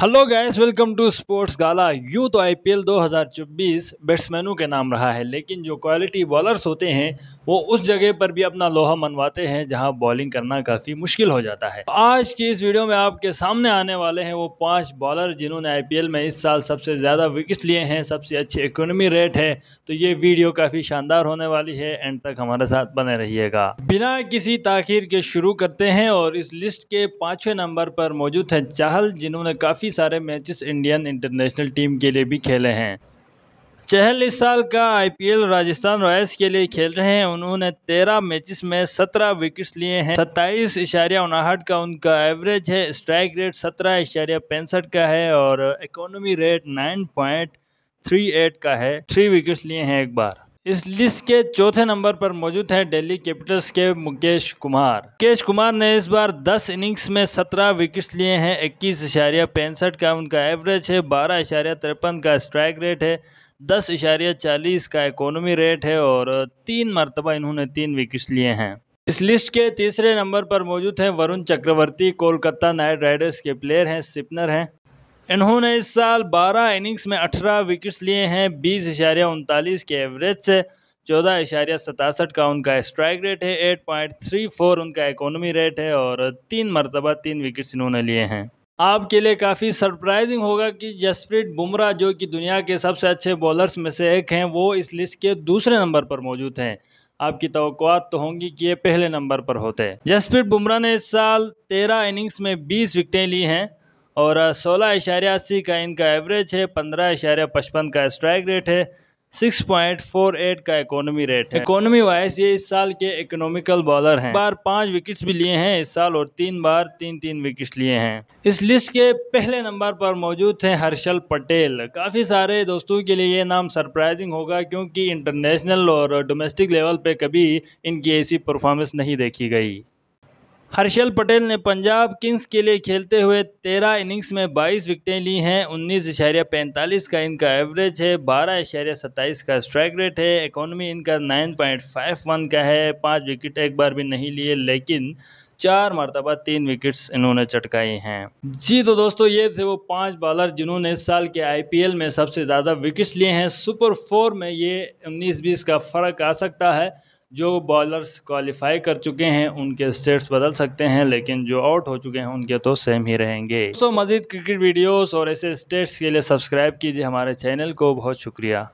hello guys welcome to sports gala यूँ तो IPL 2024 बैट्समैनों के नाम रहा है लेकिन जो क्वालिटी बॉलर्स होते हैं वो उस जगह पर भी अपना लोहा मनवाते हैं जहां बॉलिंग करना काफ़ी मुश्किल हो जाता है आज की इस वीडियो में आपके सामने आने वाले हैं वो पांच बॉलर जिन्होंने आईपीएल में इस साल सबसे ज़्यादा विकेट लिए हैं सबसे अच्छी इकोनॉमी रेट है तो ये वीडियो काफ़ी शानदार होने वाली है एंड तक हमारे साथ बने रहिएगा बिना किसी ताखिर के शुरू करते हैं और इस लिस्ट के पाँचवें नंबर पर मौजूद हैं चाहल जिन्होंने काफ़ी काफ़ी सारे मैचेस इंडियन इंटरनेशनल टीम के लिए भी खेले हैं चहल इस साल का आईपीएल राजस्थान रॉयल्स के लिए खेल रहे हैं उन्होंने तेरह मैचेस में सत्रह विकेट्स लिए हैं सत्ताईस इशारिया उनाहट का उनका एवरेज है स्ट्राइक रेट सत्रह इशारिया पैंसठ का है और economy rate nine point three eight का है थ्री विकेट्स लिए हैं एक बार इस लिस्ट के चौथे नंबर पर मौजूद हैं दिल्ली कैपिटल्स के मुकेश कुमार मुकेश कुमार ने इस बार 10 इनिंग्स में 17 विकेट्स लिए हैं इक्कीस इशारिया पैंसठ का उनका एवरेज है बारह इशारिया तिरपन का स्ट्राइक रेट है दस इशारिया चालीस का इकोनॉमी रेट है और तीन मरतबा इन्होंने तीन विकेट्स लिए हैं इस लिस्ट के तीसरे नंबर पर मौजूद हैं वरुण चक्रवर्ती कोलकाता नाइट राइडर्स के प्लेयर हैं स्पिनर हैं इन्होंने इस साल 12 इनिंग्स में 18 विकेट्स लिए हैं बीस इशारिया उनतालीस के एवरेज से चौदह इशारिया सतासठ का उनका स्ट्राइक रेट है 8.34 उनका इकोनॉमी रेट है और तीन मरतबा तीन विकेट्स इन्होंने लिए हैं आपके लिए काफ़ी सरप्राइजिंग होगा कि जसप्रीत बुमराह जो कि दुनिया के सबसे अच्छे बॉलर्स में से एक हैं वो इस लिस्ट के दूसरे नंबर पर मौजूद हैं आपकी तो तो होंगी कि ये पहले नंबर पर होते जसप्रीत बुमराह ने इस साल तेरह इनिंग्स में बीस विकटें ली हैं और सोलह इशारिया अस्सी का इनका एवरेज है पंद्रह इशारिया पचपन का स्ट्राइक रेट है सिक्स पॉइंट फोर एट का इकोनॉमी रेट है इकोनॉमी वाइज ये इस साल के इकोनॉमिकल बॉलर हैं बार पांच विकेट्स भी लिए हैं इस साल और तीन बार तीन तीन विकेट्स लिए हैं इस लिस्ट के पहले नंबर पर मौजूद हैं हर्षल पटेल काफ़ी सारे दोस्तों के लिए ये नाम सरप्राइजिंग होगा क्योंकि इंटरनेशनल और डोमेस्टिक लेवल पर कभी इनकी ऐसी परफॉर्मेंस नहीं देखी गई हर्षल पटेल ने पंजाब किंग्स के लिए खेलते हुए तेरह इनिंग्स में बाईस विकटें ली हैं उन्नीस इशारिया पैंतालीस का इनका एवरेज है बारह इशारिया सत्ताईस का स्ट्राइक रेट है इकोनॉमी इनका नाइन पॉइंट फाइव वन का है पांच विकेट एक बार भी नहीं लिए लेकिन चार मरतबा तीन विकेट्स इन्होंने चटकाई हैं जी तो दोस्तों ये थे वो पांच बॉलर जिन्होंने इस साल के आईपीएल में सबसे ज़्यादा विकेट्स लिए हैं सुपर फोर में ये उन्नीस बीस का फ़र्क आ सकता है जो बॉलर्स क्वालिफाई कर चुके हैं उनके स्टेट्स बदल सकते हैं लेकिन जो आउट हो चुके हैं उनके तो सेम ही रहेंगे दोस्तों मज़ीद क्रिकेट वीडियोस और ऐसे स्टेट्स के लिए सब्सक्राइब कीजिए हमारे चैनल को बहुत शुक्रिया